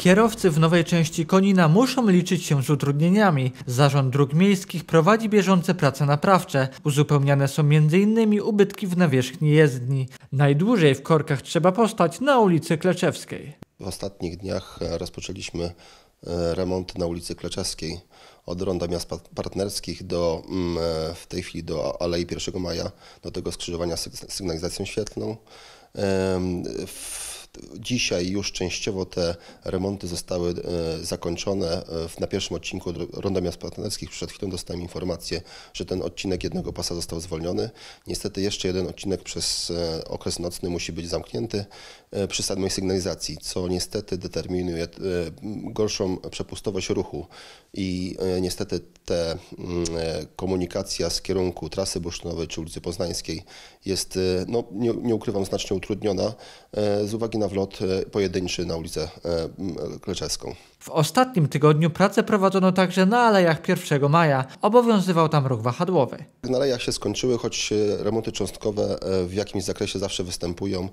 Kierowcy w nowej części Konina muszą liczyć się z utrudnieniami. Zarząd Dróg Miejskich prowadzi bieżące prace naprawcze. Uzupełniane są m.in. ubytki w nawierzchni jezdni. Najdłużej w korkach trzeba postać na ulicy Kleczewskiej. W ostatnich dniach e, rozpoczęliśmy e, remont na ulicy Kleczewskiej od ronda miast partnerskich do mm, e, w tej chwili do Alei 1 Maja, do tego skrzyżowania z sygnalizacją świetlną. Dzisiaj już częściowo te remonty zostały e, zakończone. E, na pierwszym odcinku Ronda Miast Partnerskich przed chwilą dostałem informację, że ten odcinek jednego pasa został zwolniony. Niestety jeszcze jeden odcinek przez e, okres nocny musi być zamknięty. E, przysadnej sygnalizacji, co niestety determinuje e, gorszą przepustowość ruchu i e, niestety te mm, komunikacja z kierunku trasy bursztynowej czy ulicy Poznańskiej jest, no, nie, nie ukrywam, znacznie utrudniona z uwagi na wlot pojedynczy na ulicę Kleczeską. W ostatnim tygodniu prace prowadzono także na alejach 1 maja. Obowiązywał tam ruch wahadłowy. Na alejach się skończyły, choć remonty cząstkowe w jakimś zakresie zawsze występują,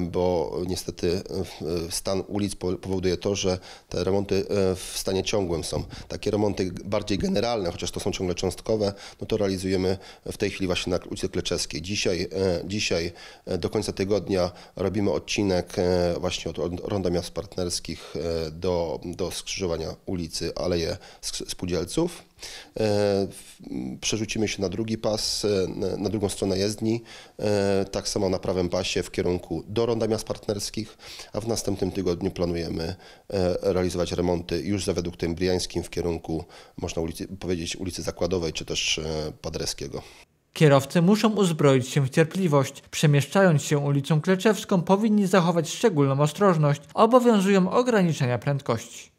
bo niestety e, e, stan ulic powoduje to, że te remonty e, w stanie ciągłym są. Takie remonty bardziej generalne, chociaż to są ciągle cząstkowe, no to realizujemy w tej chwili właśnie na ulicy Kleczewskiej. Dzisiaj, dzisiaj do końca tygodnia robimy odcinek właśnie od Ronda Miast Partnerskich do, do skrzyżowania ulicy Aleje Spółdzielców. E, przerzucimy się na drugi pas, e, na drugą stronę jezdni, e, tak samo na prawym pasie w kierunku do Ronda Miast Partnerskich, a w następnym tygodniu planujemy realizować remonty już za wiaduktem briańskim w kierunku, można ulicy, powiedzieć, ulicy Zakładowej czy też Padreskiego. Kierowcy muszą uzbroić się w cierpliwość. Przemieszczając się ulicą Kleczewską powinni zachować szczególną ostrożność. Obowiązują ograniczenia prędkości.